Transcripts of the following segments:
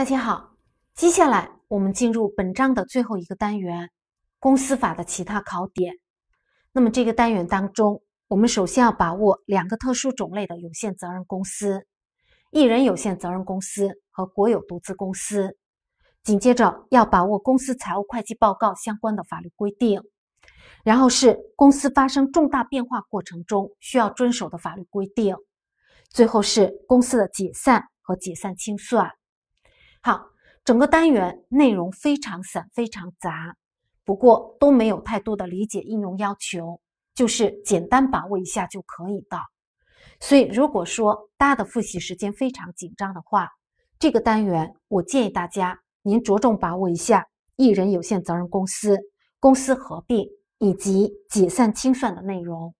大家好，接下来我们进入本章的最后一个单元——公司法的其他考点。那么这个单元当中，我们首先要把握两个特殊种类的有限责任公司：一人有限责任公司和国有独资公司。紧接着要把握公司财务会计报告相关的法律规定，然后是公司发生重大变化过程中需要遵守的法律规定，最后是公司的解散和解散清算。好，整个单元内容非常散，非常杂，不过都没有太多的理解应用要求，就是简单把握一下就可以的。所以，如果说大的复习时间非常紧张的话，这个单元我建议大家您着重把握一下艺人有限责任公司、公司合并以及解散清算的内容，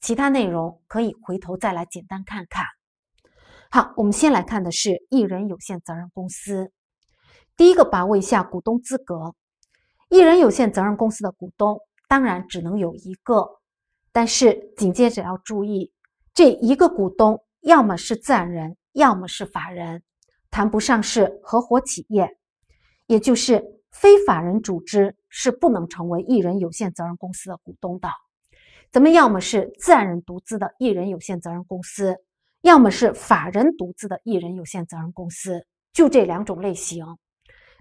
其他内容可以回头再来简单看看。好，我们先来看的是艺人有限责任公司。第一个，把握一下股东资格。艺人有限责任公司的股东当然只能有一个，但是紧接着要注意，这一个股东要么是自然人，要么是法人，谈不上是合伙企业，也就是非法人组织是不能成为艺人有限责任公司的股东的。咱们要么是自然人独资的艺人有限责任公司。要么是法人独资的艺人有限责任公司，就这两种类型，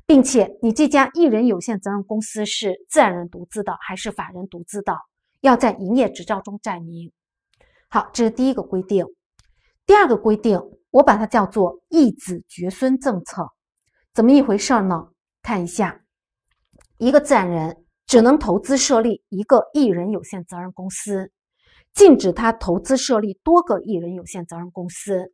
并且你这家艺人有限责任公司是自然人独资的还是法人独资的，要在营业执照中载明。好，这是第一个规定。第二个规定，我把它叫做“一子绝孙”政策，怎么一回事呢？看一下，一个自然人只能投资设立一个艺人有限责任公司。禁止他投资设立多个艺人有限责任公司，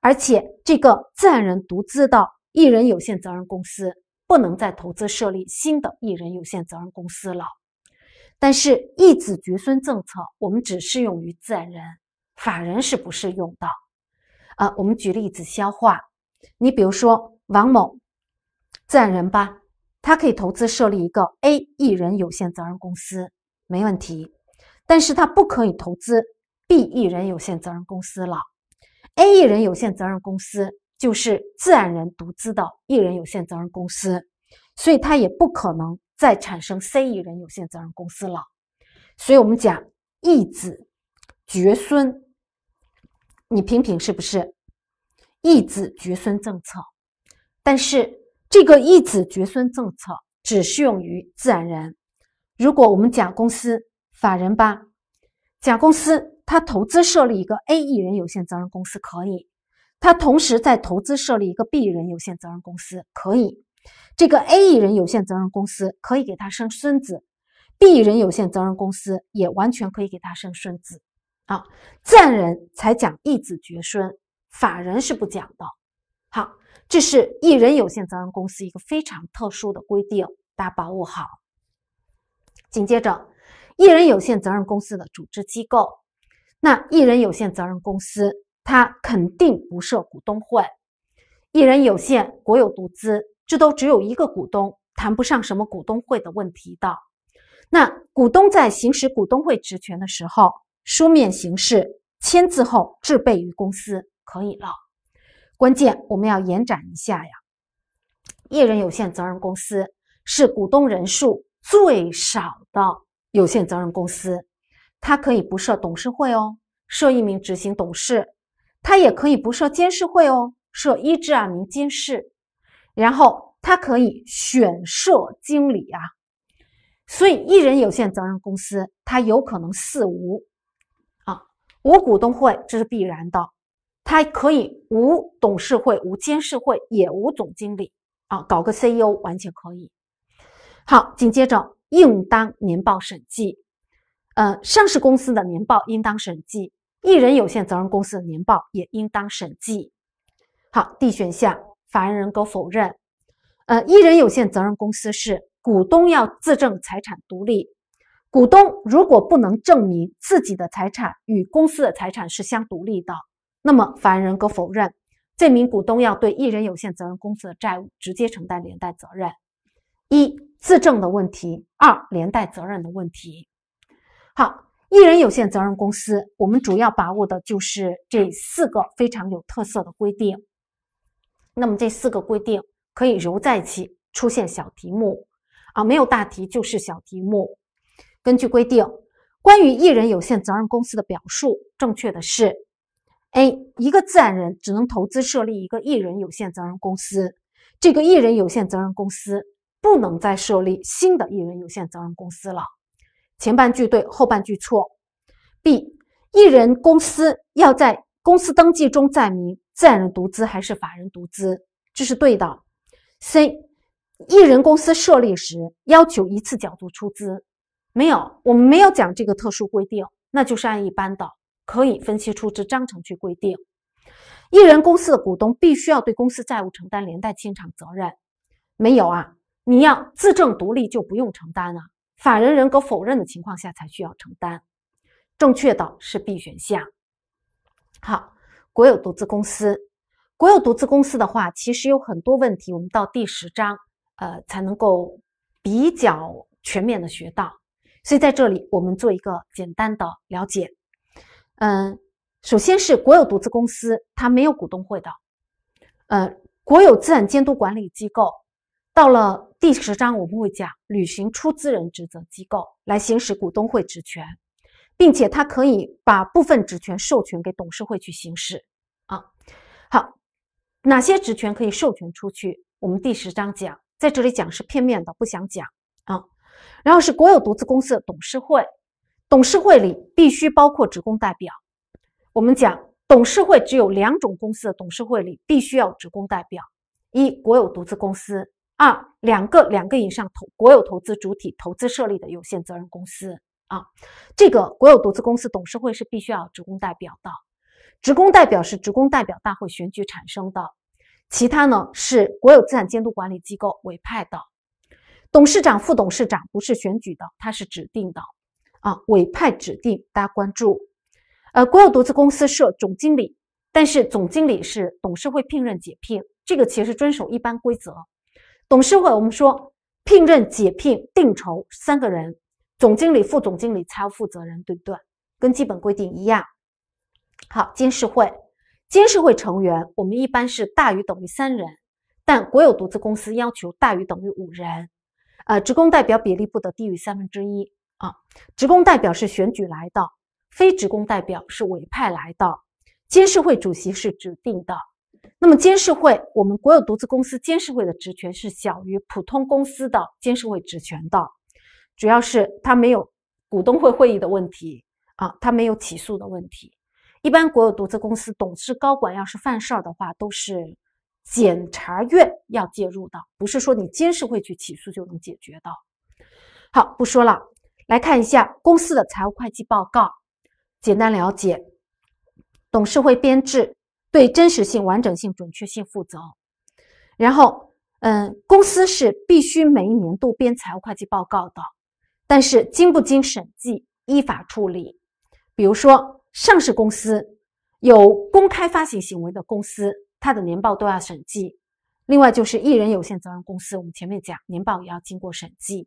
而且这个自然人独资的艺人有限责任公司不能再投资设立新的艺人有限责任公司了。但是“一子绝孙”政策，我们只适用于自然人，法人是不适用的。啊，我们举例子消化。你比如说王某，自然人吧，他可以投资设立一个 A 艺人有限责任公司，没问题。但是他不可以投资 B 一人有限责任公司了。A 一人有限责任公司就是自然人独资的一人有限责任公司，所以他也不可能再产生 C 一人有限责任公司了。所以我们讲“义子绝孙”，你品品是不是“义子绝孙”政策？但是这个“义子绝孙”政策只适用于自然人。如果我们讲公司，法人吧，甲公司他投资设立一个 A 艺人有限责任公司可以，他同时在投资设立一个 B 艺人有限责任公司可以，这个 A 艺人有限责任公司可以给他生孙子，B 艺人有限责任公司也完全可以给他生孙子。啊，赞人才讲一子绝孙，法人是不讲的。好，这是一人有限责任公司一个非常特殊的规定，大家把握好。紧接着。一人有限责任公司的组织机构，那一人有限责任公司它肯定不设股东会，一人有限国有独资，这都只有一个股东，谈不上什么股东会的问题的。那股东在行使股东会职权的时候，书面形式签字后，置备于公司，可以了。关键我们要延展一下呀，一人有限责任公司是股东人数最少的。有限责任公司，它可以不设董事会哦，设一名执行董事；它也可以不设监事会哦，设一至二名监事。然后，它可以选设经理啊。所以，一人有限责任公司，它有可能四无啊，无股东会这是必然的。它可以无董事会、无监事会，也无总经理啊，搞个 CEO 完全可以。好，紧接着。应当年报审计，呃，上市公司的年报应当审计，艺人有限责任公司的年报也应当审计。好，D 选项法人人格否认，呃，一人有限责任公司是股东要自证财产独立，股东如果不能证明自己的财产与公司的财产是相独立的，那么法人人格否认，证明股东要对艺人有限责任公司的债务直接承担连带责任。一自证的问题，二连带责任的问题。好，艺人有限责任公司，我们主要把握的就是这四个非常有特色的规定。那么这四个规定可以揉在一起出现小题目啊，没有大题就是小题目。根据规定，关于艺人有限责任公司的表述，正确的是：A，一个自然人只能投资设立一个艺人有限责任公司，这个艺人有限责任公司。不能再设立新的艺人有限责任公司了，前半句对，后半句错。B. 艺人公司要在公司登记中载明自然人独资还是法人独资，这是对的。C. 艺人公司设立时要求一次角度出资，没有，我们没有讲这个特殊规定，那就是按一般的，可以分析出资章程去规定。艺人公司的股东必须要对公司债务承担连带清偿责任，没有啊？你要自证独立就不用承担啊，法人人格否认的情况下才需要承担，正确的是 B 选项。好，国有独资公司，国有独资公司的话，其实有很多问题，我们到第十章呃才能够比较全面的学到，所以在这里我们做一个简单的了解。嗯，首先是国有独资公司，它没有股东会的，呃，国有资产监督管理机构。到了第十章，我们会讲履行出资人职责机构来行使股东会职权，并且他可以把部分职权授权给董事会去行使。啊，好，哪些职权可以授权出去？我们第十章讲，在这里讲是片面的，不想讲啊。然后是国有独资公司的董事会，董事会里必须包括职工代表。我们讲董事会只有两种公司，的董事会里必须要职工代表：一、国有独资公司。二两个两个以上投国有投资主体投资设立的有限责任公司啊，这个国有独资公司董事会是必须要职工代表的，职工代表是职工代表大会选举产生的，其他呢是国有资产监督管理机构委派的，董事长、副董事长不是选举的，他是指定的啊，委派指定，大家关注。呃，国有独资公司设总经理，但是总经理是董事会聘任解聘，这个其实遵守一般规则。董事会，我们说聘任、解聘、定酬三个人，总经理、副总经理、财务负责人，对不对？跟基本规定一样。好，监事会，监事会成员我们一般是大于等于三人，但国有独资公司要求大于等于五人。呃，职工代表比例不得低于三分之一啊。职工代表是选举来的，非职工代表是委派来的。监事会主席是指定的。那么，监事会，我们国有独资公司监事会的职权是小于普通公司的监事会职权的，主要是它没有股东会会议的问题啊，它没有起诉的问题。一般国有独资公司董事高管要是犯事儿的话，都是检察院要介入的，不是说你监事会去起诉就能解决的。好，不说了，来看一下公司的财务会计报告，简单了解，董事会编制。对真实性、完整性、准确性负责。然后，嗯，公司是必须每一年度编财务会计报告的，但是经不经审计，依法处理。比如说，上市公司有公开发行行为的公司，它的年报都要审计。另外就是艺人有限责任公司，我们前面讲年报也要经过审计。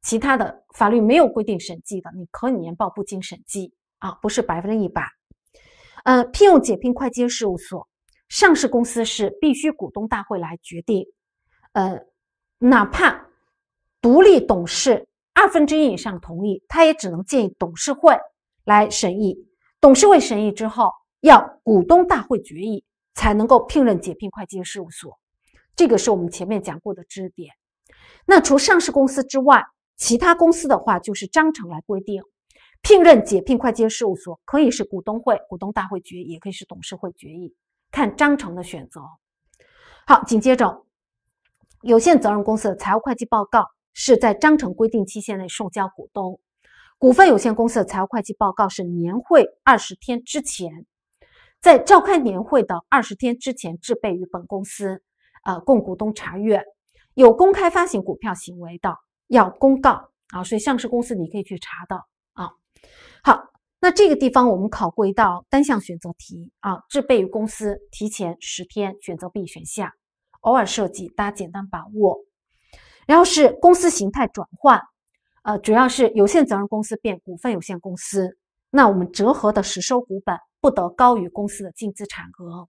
其他的法律没有规定审计的，你可以年报不经审计啊，不是百分之一百。呃，聘用、解聘会计事务所，上市公司是必须股东大会来决定。呃，哪怕独立董事二分之一以上同意，他也只能建议董事会来审议。董事会审议之后，要股东大会决议才能够聘任解聘会计事务所。这个是我们前面讲过的知识点。那除上市公司之外，其他公司的话，就是章程来规定。聘任、解聘会计事务所可以是股东会、股东大会决议，也可以是董事会决议，看章程的选择。好，紧接着，有限责任公司的财务会计报告是在章程规定期限内送交股东；股份有限公司的财务会计报告是年会二十天之前，在召开年会的二十天之前制备于本公司，呃，供股东查阅。有公开发行股票行为的要公告啊，所以上市公司你可以去查的。好，那这个地方我们考过一道单项选择题啊，制备于公司提前十天选择 B 选项，偶尔设计，大家简单把握。然后是公司形态转换，呃，主要是有限责任公司变股份有限公司，那我们折合的实收股本不得高于公司的净资产额。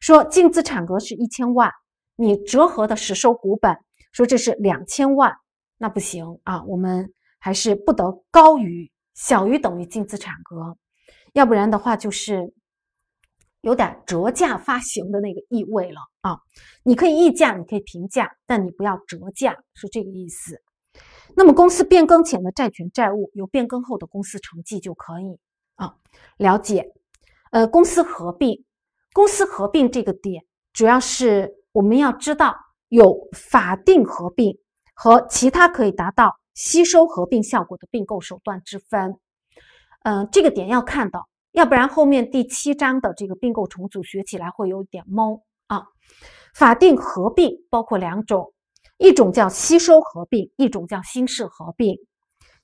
说净资产额是一千万，你折合的实收股本说这是两千万，那不行啊，我们还是不得高于。小于等于净资产额，要不然的话就是有点折价发行的那个意味了啊！你可以溢价，你可以平价，但你不要折价，是这个意思。那么公司变更前的债权债务由变更后的公司承继就可以啊。了解。呃，公司合并，公司合并这个点主要是我们要知道有法定合并和其他可以达到。吸收合并效果的并购手段之分，嗯，这个点要看到，要不然后面第七章的这个并购重组学起来会有点懵啊。法定合并包括两种，一种叫吸收合并，一种叫新式合并。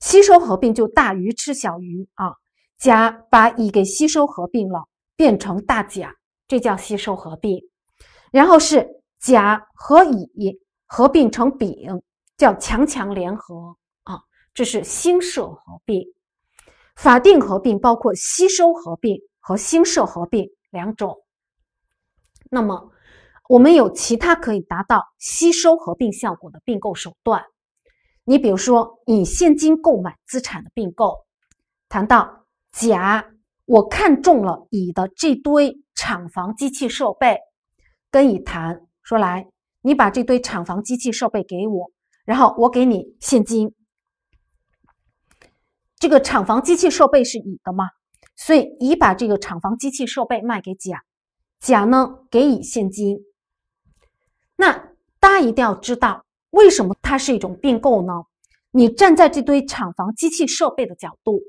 吸收合并就大鱼吃小鱼啊，甲把乙给吸收合并了，变成大甲，这叫吸收合并。然后是甲和乙合并成丙，叫强强联合。这是新设合并，法定合并包括吸收合并和新设合并两种。那么，我们有其他可以达到吸收合并效果的并购手段。你比如说，以现金购买资产的并购。谈到甲，我看中了乙的这堆厂房、机器设备，跟乙谈说来，你把这堆厂房、机器设备给我，然后我给你现金。这个厂房、机器设备是乙的吗？所以乙把这个厂房、机器设备卖给甲，甲呢给乙现金。那大家一定要知道，为什么它是一种并购呢？你站在这堆厂房、机器设备的角度，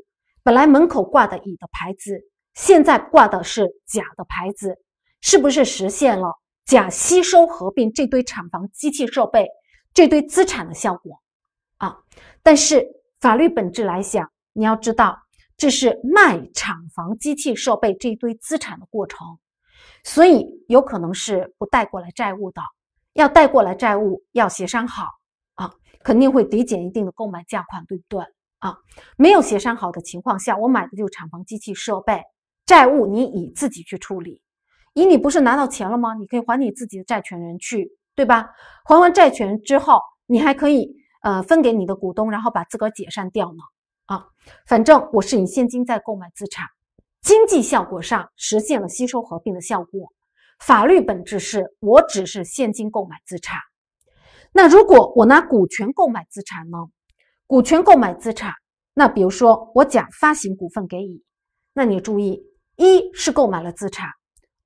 本来门口挂的乙的牌子，现在挂的是甲的牌子，是不是实现了甲吸收合并这堆厂房、机器设备、这堆资产的效果啊？但是法律本质来想。你要知道，这是卖厂房、机器设备这一堆资产的过程，所以有可能是不带过来债务的。要带过来债务，要协商好啊，肯定会抵减一定的购买价款，对不对啊？没有协商好的情况下，我买的就是厂房、机器设备，债务你你自己去处理。以你不是拿到钱了吗？你可以还你自己的债权人去，对吧？还完债权之后，你还可以呃分给你的股东，然后把自个儿解散掉呢。啊，反正我是以现金在购买资产，经济效果上实现了吸收合并的效果。法律本质是我只是现金购买资产。那如果我拿股权购买资产呢？股权购买资产，那比如说我甲发行股份给乙，那你注意，一是购买了资产，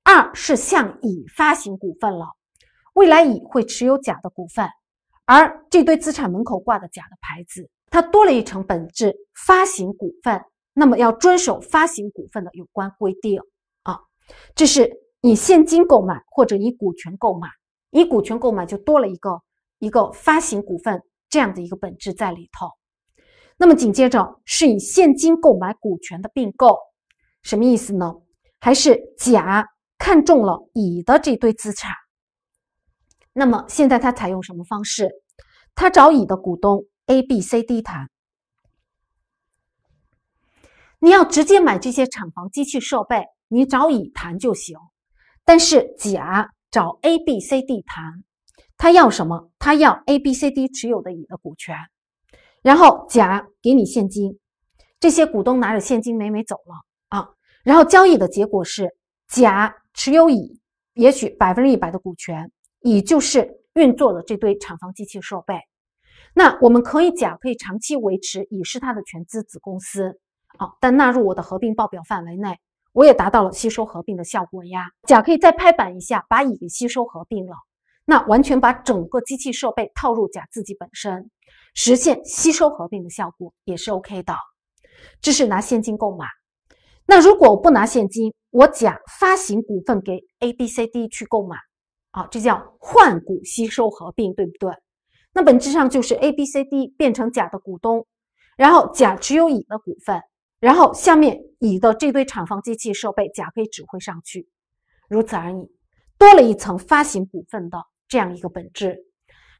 二是向乙发行股份了，未来乙会持有甲的股份，而这堆资产门口挂的甲的牌子。它多了一层本质，发行股份，那么要遵守发行股份的有关规定啊。这是以现金购买或者以股权购买，以股权购买就多了一个一个发行股份这样的一个本质在里头。那么紧接着是以现金购买股权的并购，什么意思呢？还是甲看中了乙的这堆资产，那么现在他采用什么方式？他找乙的股东。A、B、C、D 谈，你要直接买这些厂房、机器、设备，你找乙谈就行。但是甲找 A、B、C、D 谈，他要什么？他要 A、B、C、D 持有的乙的股权，然后甲给你现金，这些股东拿着现金美美走了啊。然后交易的结果是，甲持有乙也许百分之一百的股权，乙就是运作的这堆厂房、机器、设备。那我们可以甲可以长期维持乙是它的全资子公司，好，但纳入我的合并报表范围内，我也达到了吸收合并的效果呀。甲可以再拍板一下，把乙吸收合并了，那完全把整个机器设备套入甲自己本身，实现吸收合并的效果也是 OK 的。这是拿现金购买。那如果我不拿现金，我甲发行股份给 A、B、C、D 去购买，啊，这叫换股吸收合并，对不对？那本质上就是 A、B、C、D 变成甲的股东，然后甲持有乙的股份，然后下面乙的这堆厂房、机器设备，甲可以指挥上去，如此而已。多了一层发行股份的这样一个本质，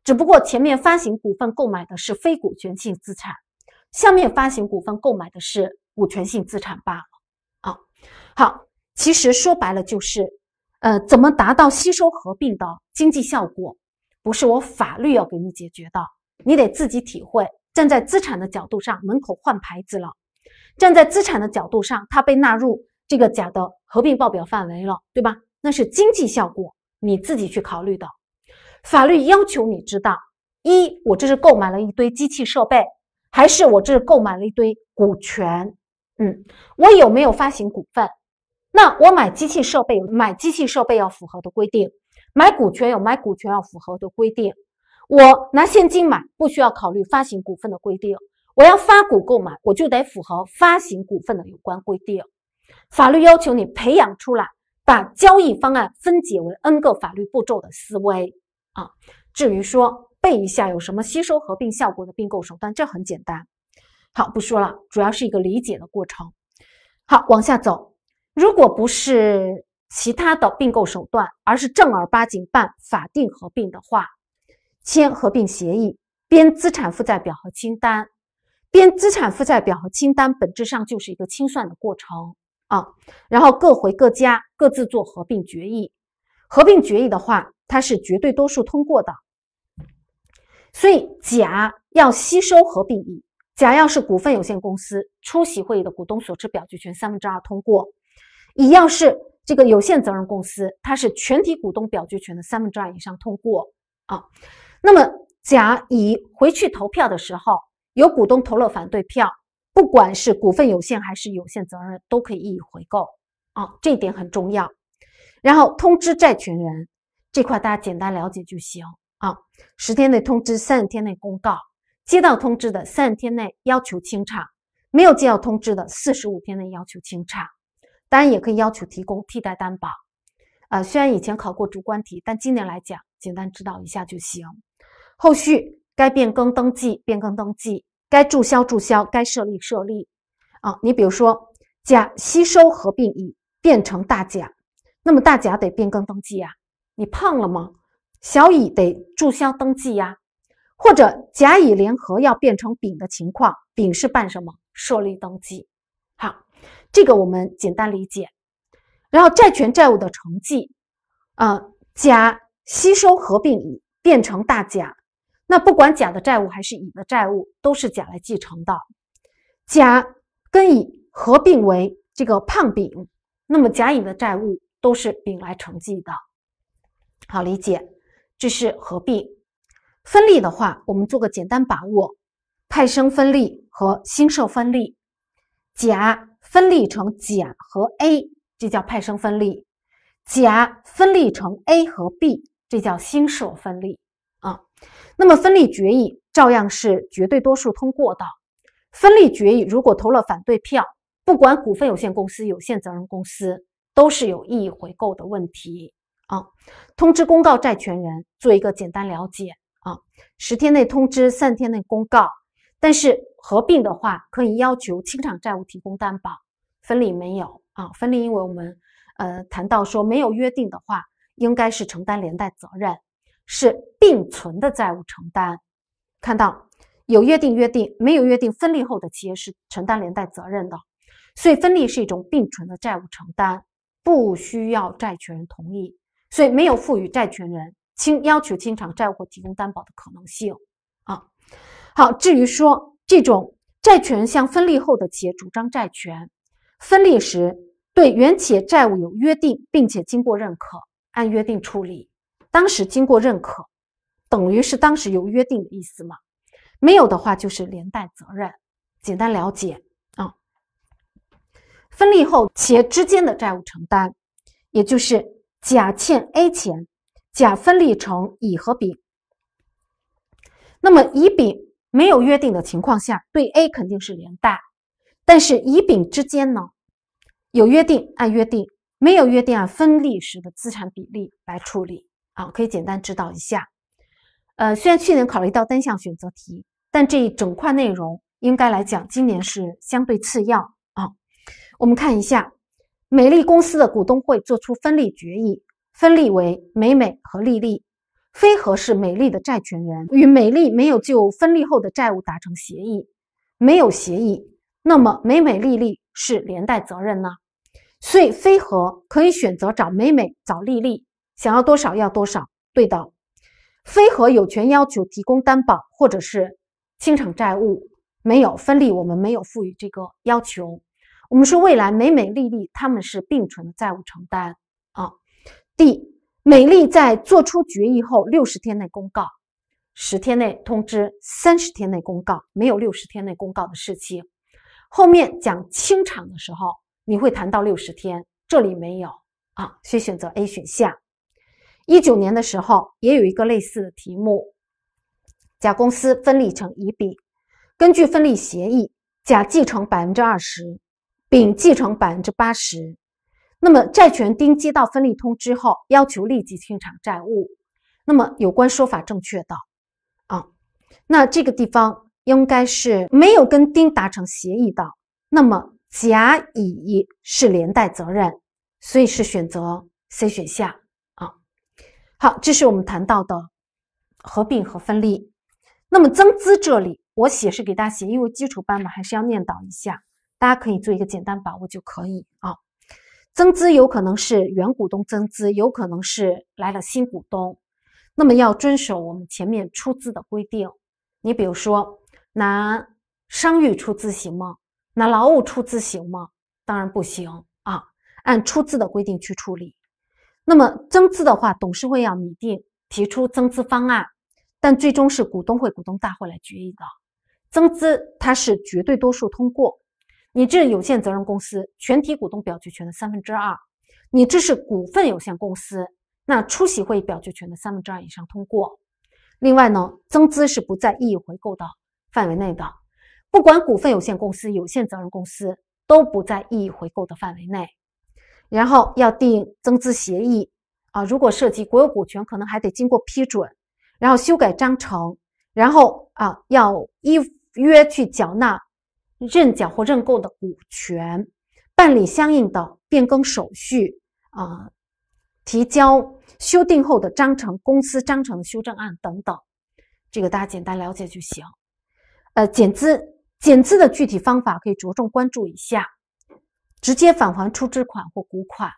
只不过前面发行股份购买的是非股权性资产，下面发行股份购买的是股权性资产罢了。啊，好，其实说白了就是，呃，怎么达到吸收合并的经济效果？不是我法律要给你解决的，你得自己体会。站在资产的角度上，门口换牌子了；站在资产的角度上，它被纳入这个假的合并报表范围了，对吧？那是经济效果，你自己去考虑的。法律要求你知道：一，我这是购买了一堆机器设备，还是我这是购买了一堆股权？嗯，我有没有发行股份？那我买机器设备，买机器设备要符合的规定。买股权有买股权要符合的规定，我拿现金买不需要考虑发行股份的规定，我要发股购买我就得符合发行股份的有关规定。法律要求你培养出来把交易方案分解为 n 个法律步骤的思维啊。至于说背一下有什么吸收合并效果的并购手段，这很简单。好，不说了，主要是一个理解的过程。好，往下走，如果不是。其他的并购手段，而是正儿八经办法定合并的话，签合并协议，编资产负债表和清单，编资产负债表和清单本质上就是一个清算的过程啊。然后各回各家，各自做合并决议。合并决议的话，它是绝对多数通过的。所以，甲要吸收合并乙，甲要是股份有限公司，出席会议的股东所持表决权三分之二通过；乙要是。这个有限责任公司，它是全体股东表决权的三分之二以上通过啊。那么甲乙回去投票的时候，有股东投了反对票，不管是股份有限还是有限责任，都可以予以回购啊。这一点很重要。然后通知债权人这块，大家简单了解就行啊。十天内通知，三十天内公告。接到通知的三十天内要求清场，没有接到通知的四十五天内要求清场。当然也可以要求提供替代担保，啊，虽然以前考过主观题，但今年来讲简单指导一下就行。后续该变更登记变更登记，该注销注销，该设立设立，啊，你比如说甲吸收合并乙变成大甲，那么大甲得变更登记呀，你胖了吗？小乙得注销登记呀，或者甲乙联合要变成丙的情况，丙是办什么设立登记？这个我们简单理解，然后债权债务的承继，啊，甲吸收合并乙，变成大甲，那不管甲的债务还是乙的债务，都是甲来继承的。甲跟乙合并为这个胖丙，那么甲乙的债务都是丙来承继的，好理解，这是合并。分立的话，我们做个简单把握，派生分立和新设分立，甲。分立成甲和 A，这叫派生分立；甲分立成 A 和 B，这叫新设分立。啊，那么分立决议照样是绝对多数通过的。分立决议如果投了反对票，不管股份有限公司、有限责任公司，都是有异议回购的问题。啊，通知公告债权人做一个简单了解。啊，十天内通知，三天内公告。但是。合并的话，可以要求清偿债务提供担保；分立没有啊？分立，因为我们呃谈到说，没有约定的话，应该是承担连带责任，是并存的债务承担。看到有约定，约定；没有约定，分立后的企业是承担连带责任的，所以分立是一种并存的债务承担，不需要债权人同意，所以没有赋予债权人清要求清偿债务或提供担保的可能性啊。好，至于说。这种债权向分立后的企业主张债权，分立时对原企业债务有约定，并且经过认可，按约定处理。当时经过认可，等于是当时有约定的意思吗？没有的话就是连带责任。简单了解啊。分立后企业之间的债务承担，也就是甲欠 A 钱，甲分立成乙和丙，那么乙丙。没有约定的情况下，对 A 肯定是连带，但是乙丙之间呢，有约定按约定，没有约定按分立时的资产比例来处理啊。可以简单指导一下。呃，虽然去年考了一道单项选择题，但这一整块内容应该来讲，今年是相对次要啊。我们看一下，美丽公司的股东会作出分立决议，分立为美美和丽丽。非合是美丽的债权人，与美丽没有就分立后的债务达成协议，没有协议，那么美美丽丽是连带责任呢？所以非合可以选择找美美、找丽丽，想要多少要多少。对的，非和有权要求提供担保或者是清偿债务。没有分立，我们没有赋予这个要求，我们说未来美美丽丽他们是并存的债务承担啊。D。美丽在作出决议后六十天内公告，十天内通知，三十天内公告，没有六十天内公告的事情。后面讲清场的时候，你会谈到六十天，这里没有啊，需选择 A 选项。一九年的时候也有一个类似的题目：甲公司分立成乙、丙，根据分立协议，甲继承百分之二十，丙继承百分之八十。那么，债权丁接到分立通知后，要求立即清偿债务。那么，有关说法正确的啊？那这个地方应该是没有跟丁达成协议的。那么，甲乙是连带责任，所以是选择 C 选项啊。好，这是我们谈到的合并和分立。那么，增资这里我写是给大家写，因为基础班嘛，还是要念叨一下，大家可以做一个简单把握就可以啊。增资有可能是原股东增资，有可能是来了新股东，那么要遵守我们前面出资的规定。你比如说，拿商誉出资行吗？拿劳务出资行吗？当然不行啊，按出资的规定去处理。那么增资的话，董事会要拟定、提出增资方案，但最终是股东会、股东大会来决议的。增资它是绝对多数通过。你这有限责任公司全体股东表决权的三分之二，你这是股份有限公司那出席会议表决权的三分之二以上通过。另外呢，增资是不在异议回购的范围内的，不管股份有限公司、有限责任公司都不在异议回购的范围内。然后要定增资协议啊，如果涉及国有股权，可能还得经过批准，然后修改章程，然后啊要依约去缴纳。认缴或认购的股权，办理相应的变更手续，啊，提交修订后的章程、公司章程修正案等等，这个大家简单了解就行。呃，减资，减资的具体方法可以着重关注一下：直接返还出资款或股款，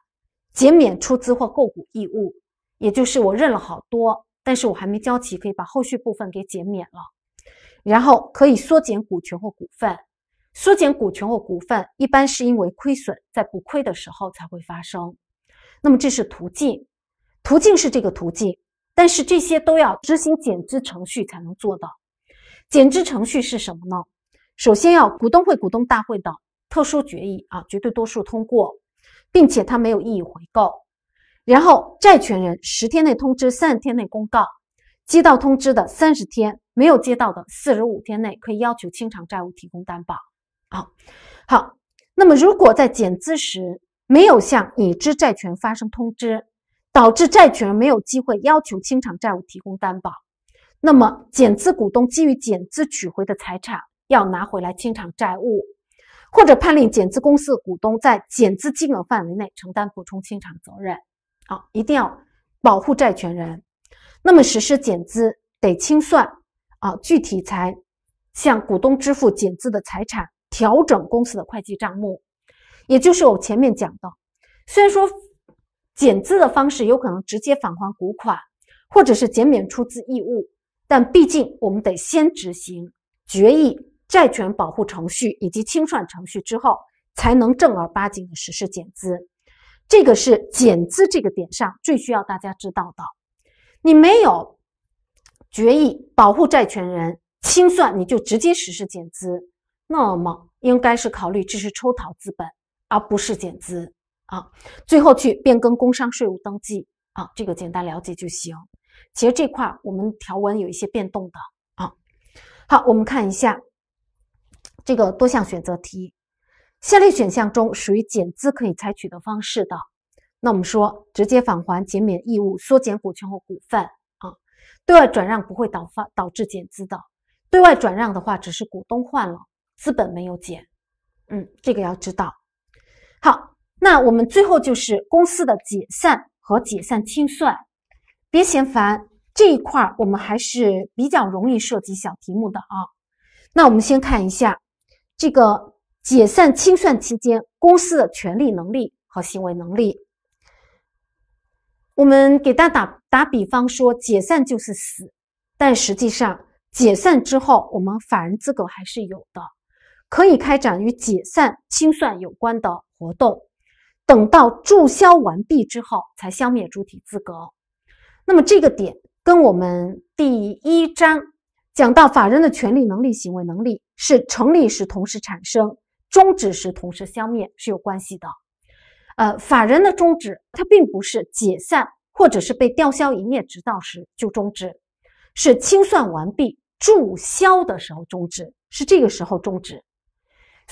减免出资或购股义务，也就是我认了好多，但是我还没交齐，可以把后续部分给减免了，然后可以缩减股权或股份。缩减股权或股份一般是因为亏损，在补亏的时候才会发生。那么这是途径，途径是这个途径，但是这些都要执行减资程序才能做到。减资程序是什么呢？首先要股东会、股东大会的特殊决议啊，绝对多数通过，并且它没有异议回购。然后债权人十天内通知，三十天内公告，接到通知的三十天，没有接到的四十五天内可以要求清偿债务，提供担保。好好，那么如果在减资时没有向已知债权发生通知，导致债权人没有机会要求清偿债务、提供担保，那么减资股东基于减资取回的财产要拿回来清偿债务，或者判令减资公司股东在减资金额范围内承担补充清偿责任。啊，一定要保护债权人。那么实施减资得清算啊，具体才向股东支付减资的财产。调整公司的会计账目，也就是我前面讲的，虽然说减资的方式有可能直接返还股款，或者是减免出资义务，但毕竟我们得先执行决议、债权保护程序以及清算程序之后，才能正儿八经的实施减资。这个是减资这个点上最需要大家知道的。你没有决议保护债权人清算，你就直接实施减资。那么应该是考虑这是抽逃资本，而不是减资啊。最后去变更工商税务登记啊，这个简单了解就行。其实这块我们条文有一些变动的啊。好，我们看一下这个多项选择题，下列选项中属于减资可以采取的方式的，那我们说直接返还减免义务、缩减股权或股份啊，对外转让不会导发导致减资的，对外转让的话只是股东换了。资本没有减，嗯，这个要知道。好，那我们最后就是公司的解散和解散清算，别嫌烦，这一块儿我们还是比较容易涉及小题目的啊。那我们先看一下这个解散清算期间公司的权利能力和行为能力。我们给大家打打比方说，解散就是死，但实际上解散之后，我们法人资格还是有的。可以开展与解散清算有关的活动，等到注销完毕之后，才消灭主体资格。那么这个点跟我们第一章讲到法人的权利能力、行为能力是成立时同时产生，终止时同时消灭是有关系的。呃，法人的终止，它并不是解散或者是被吊销营业执照时就终止，是清算完毕、注销的时候终止，是这个时候终止。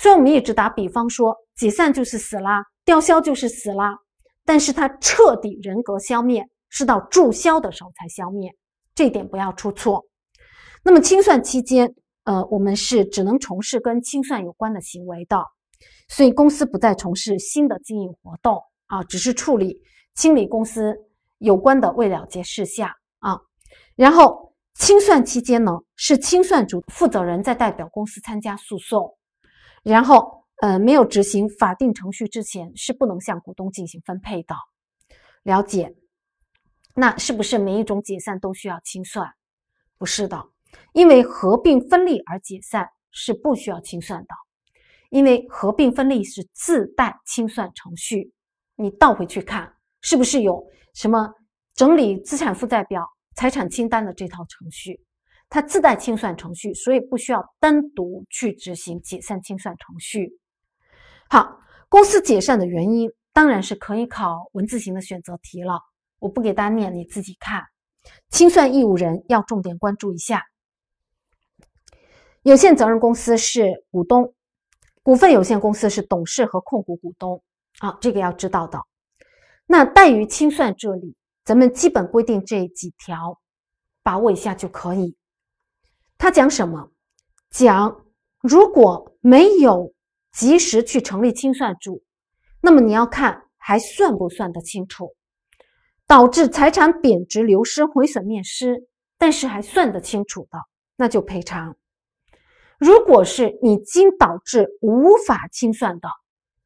所以我们一直打比方说，解散就是死啦，吊销就是死啦，但是它彻底人格消灭是到注销的时候才消灭，这一点不要出错。那么清算期间，呃，我们是只能从事跟清算有关的行为的，所以公司不再从事新的经营活动啊，只是处理清理公司有关的未了结事项啊。然后清算期间呢，是清算组负责人在代表公司参加诉讼。然后，呃，没有执行法定程序之前是不能向股东进行分配的。了解？那是不是每一种解散都需要清算？不是的，因为合并分立而解散是不需要清算的，因为合并分立是自带清算程序。你倒回去看，是不是有什么整理资产负债表、财产清单的这套程序？它自带清算程序，所以不需要单独去执行解散清算程序。好，公司解散的原因当然是可以考文字型的选择题了，我不给大家念，你自己看。清算义务人要重点关注一下，有限责任公司是股东，股份有限公司是董事和控股股东。啊，这个要知道的。那待于清算这里，咱们基本规定这几条，把握一下就可以。他讲什么？讲如果没有及时去成立清算组，那么你要看还算不算得清楚，导致财产贬值、流失、毁损、灭失，但是还算得清楚的，那就赔偿。如果是已经导致无法清算的，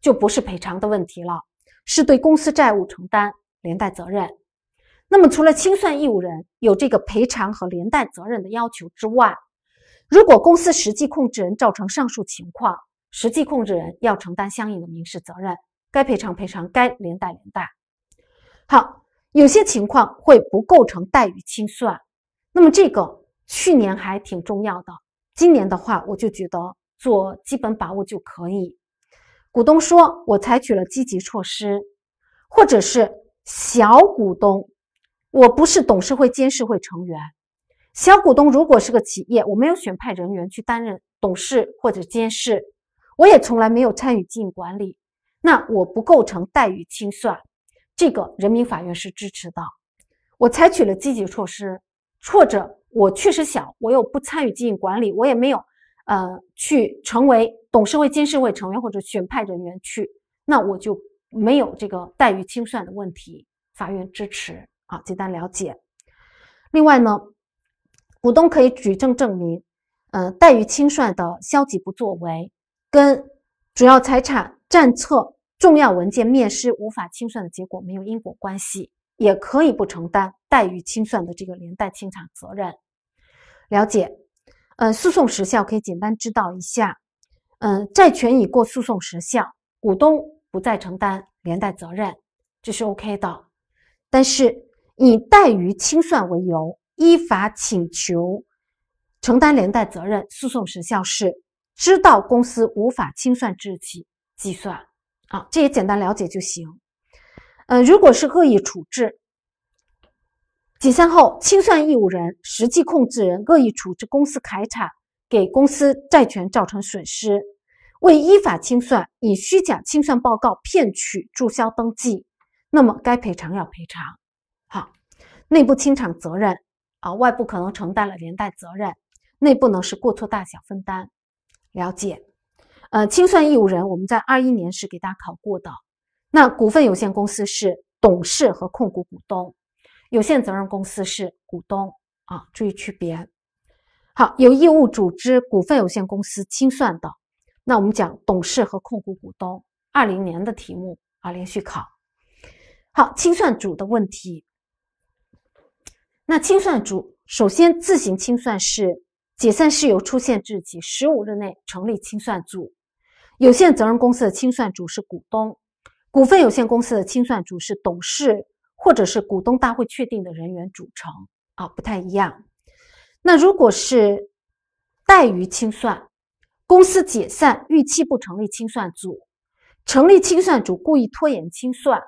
就不是赔偿的问题了，是对公司债务承担连带责任。那么除了清算义务人有这个赔偿和连带责任的要求之外，如果公司实际控制人造成上述情况，实际控制人要承担相应的民事责任，该赔偿赔偿，该连带连带。好，有些情况会不构成怠于清算，那么这个去年还挺重要的，今年的话，我就觉得做基本把握就可以。股东说我采取了积极措施，或者是小股东，我不是董事会、监事会成员。小股东如果是个企业，我没有选派人员去担任董事或者监事，我也从来没有参与经营管理，那我不构成待遇清算，这个人民法院是支持的。我采取了积极措施，或者我确实想，我又不参与经营管理，我也没有，呃，去成为董事会、监事会成员或者选派人员去，那我就没有这个待遇清算的问题，法院支持啊，简单了解。另外呢？股东可以举证证明，呃，怠于清算的消极不作为，跟主要财产占册、重要文件灭失、无法清算的结果没有因果关系，也可以不承担怠于清算的这个连带清偿责任。了解，呃，诉讼时效可以简单知道一下，嗯，债权已过诉讼时效，股东不再承担连带责任，这是 OK 的。但是以怠于清算为由。依法请求承担连带责任，诉讼时效是知道公司无法清算之日起计算。啊，这也简单了解就行。呃，如果是恶意处置，解散后清算义务人实际控制人恶意处置公司财产，给公司债权造成损失，未依法清算，以虚假清算报告骗取注销登记，那么该赔偿要赔偿。好，内部清偿责任。啊，外部可能承担了连带责任，内部呢是过错大小分担。了解。呃，清算义务人我们在二一年是给大家考过的。那股份有限公司是董事和控股股东，有限责任公司是股东啊，注意区别。好，有义务组织股份有限公司清算的，那我们讲董事和控股股东。二零年的题目啊，连续考。好，清算组的问题。那清算组首先自行清算是解散事由出现之日起十五日内成立清算组。有限责任公司的清算组是股东，股份有限公司的清算组是董事或者是股东大会确定的人员组成啊，不太一样。那如果是怠于清算，公司解散逾期不成立清算组，成立清算组故意拖延清算，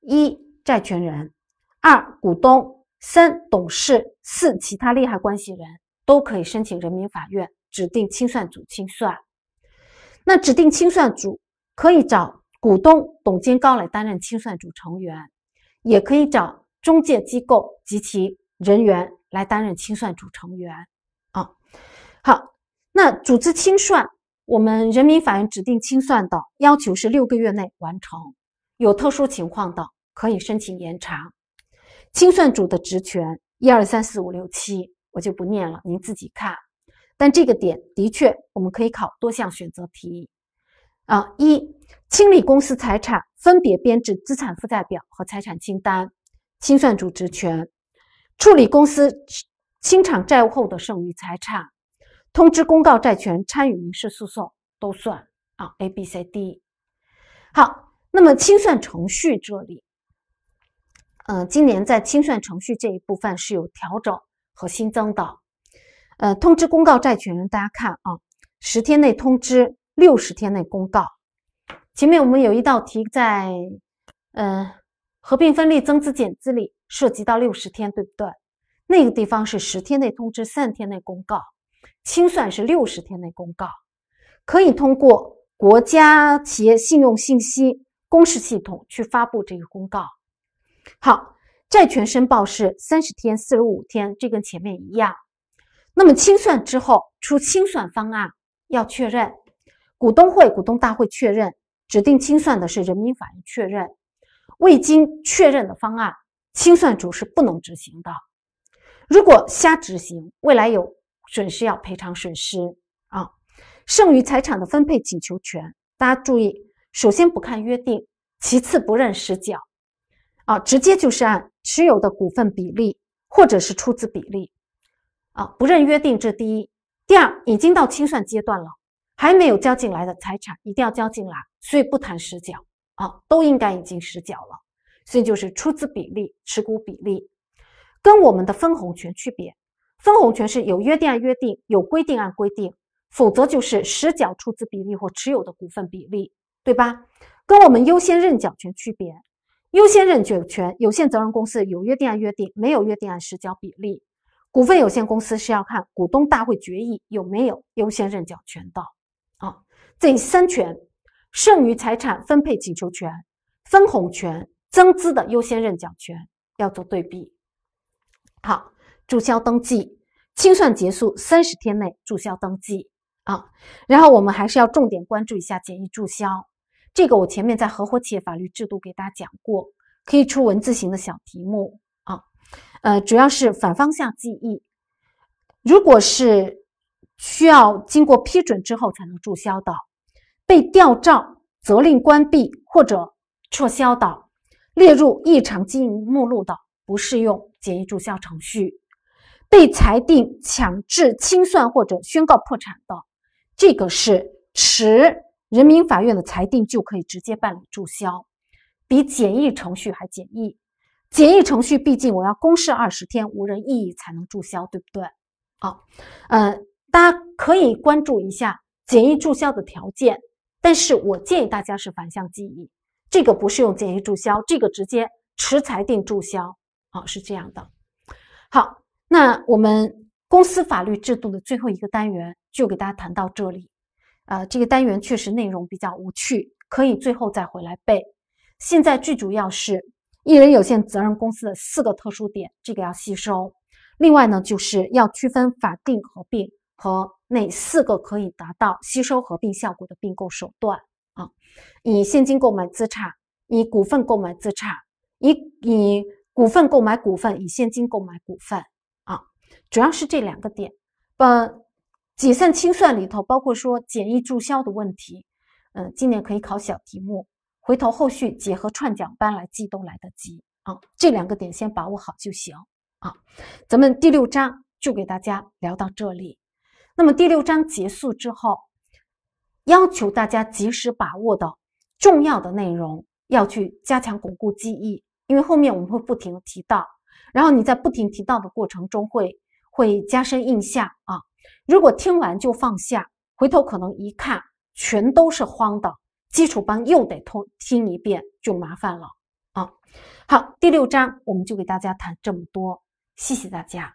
一债权人，二股东。三董事、四其他利害关系人都可以申请人民法院指定清算组清算。那指定清算组可以找股东、董监高来担任清算组成员，也可以找中介机构及其人员来担任清算组成员。啊，好，那组织清算，我们人民法院指定清算的要求是六个月内完成，有特殊情况的可以申请延长。清算组的职权一二三四五六七，我就不念了，您自己看。但这个点的确，我们可以考多项选择题。啊，一清理公司财产，分别编制资产负债表和财产清单；清算组职权，处理公司清偿债务后的剩余财产，通知公告债权，参与民事诉讼，都算啊。A、B、C、D。好，那么清算程序这里。嗯，今年在清算程序这一部分是有调整和新增的。呃，通知公告债权人，大家看啊，十天内通知，六十天内公告。前面我们有一道题在，嗯，合并分立增资减资里涉及到六十天，对不对？那个地方是十天内通知，三十天内公告，清算是六十天内公告，可以通过国家企业信用信息公示系统去发布这个公告。好，债权申报是三十天、四十五天，这跟前面一样。那么清算之后出清算方案，要确认，股东会、股东大会确认，指定清算的是人民法院确认。未经确认的方案，清算组是不能执行的。如果瞎执行，未来有损失要赔偿损失啊。剩余财产的分配请求权，大家注意，首先不看约定，其次不认实缴。啊，直接就是按持有的股份比例或者是出资比例，啊，不认约定。这第一，第二，已经到清算阶段了，还没有交进来的财产一定要交进来，所以不谈实缴，啊，都应该已经实缴了。所以就是出资比例、持股比例，跟我们的分红权区别。分红权是有约定按约定，有规定按规定，否则就是实缴出资比例或持有的股份比例，对吧？跟我们优先认缴权区别。优先认缴权，有限责任公司有约定按约定，没有约定按实缴比例。股份有限公司是要看股东大会决议有没有优先认缴权的。啊，这三权：剩余财产分配请求权、分红权、增资的优先认缴权，要做对比。好，注销登记，清算结束三十天内注销登记。啊，然后我们还是要重点关注一下简易注销。这个我前面在合伙企业法律制度给大家讲过，可以出文字型的小题目啊，呃，主要是反方向记忆。如果是需要经过批准之后才能注销的，被吊照、责令关闭或者撤销的，列入异常经营目录的，不适用简易注销程序；被裁定强制清算或者宣告破产的，这个是持。人民法院的裁定就可以直接办理注销，比简易程序还简易。简易程序毕竟我要公示二十天，无人异议才能注销，对不对？好，呃，大家可以关注一下简易注销的条件，但是我建议大家是反向记忆，这个不是用简易注销，这个直接持裁定注销。啊，是这样的。好，那我们公司法律制度的最后一个单元就给大家谈到这里。啊，这个单元确实内容比较无趣，可以最后再回来背。现在最主要是艺人有限责任公司的四个特殊点，这个要吸收。另外呢，就是要区分法定合并和哪四个可以达到吸收合并效果的并购手段啊，以现金购买资产，以股份购买资产，以以股份购买股份，以现金购买股份啊，主要是这两个点。本。解散清算里头包括说简易注销的问题，嗯，今年可以考小题目，回头后续结合串讲班来记都来得及啊，这两个点先把握好就行啊。咱们第六章就给大家聊到这里，那么第六章结束之后，要求大家及时把握的重要的内容要去加强巩固记忆，因为后面我们会不停的提到，然后你在不停提到的过程中会会加深印象啊。如果听完就放下，回头可能一看全都是荒的，基础班又得通听一遍，就麻烦了啊！好，第六章我们就给大家谈这么多，谢谢大家。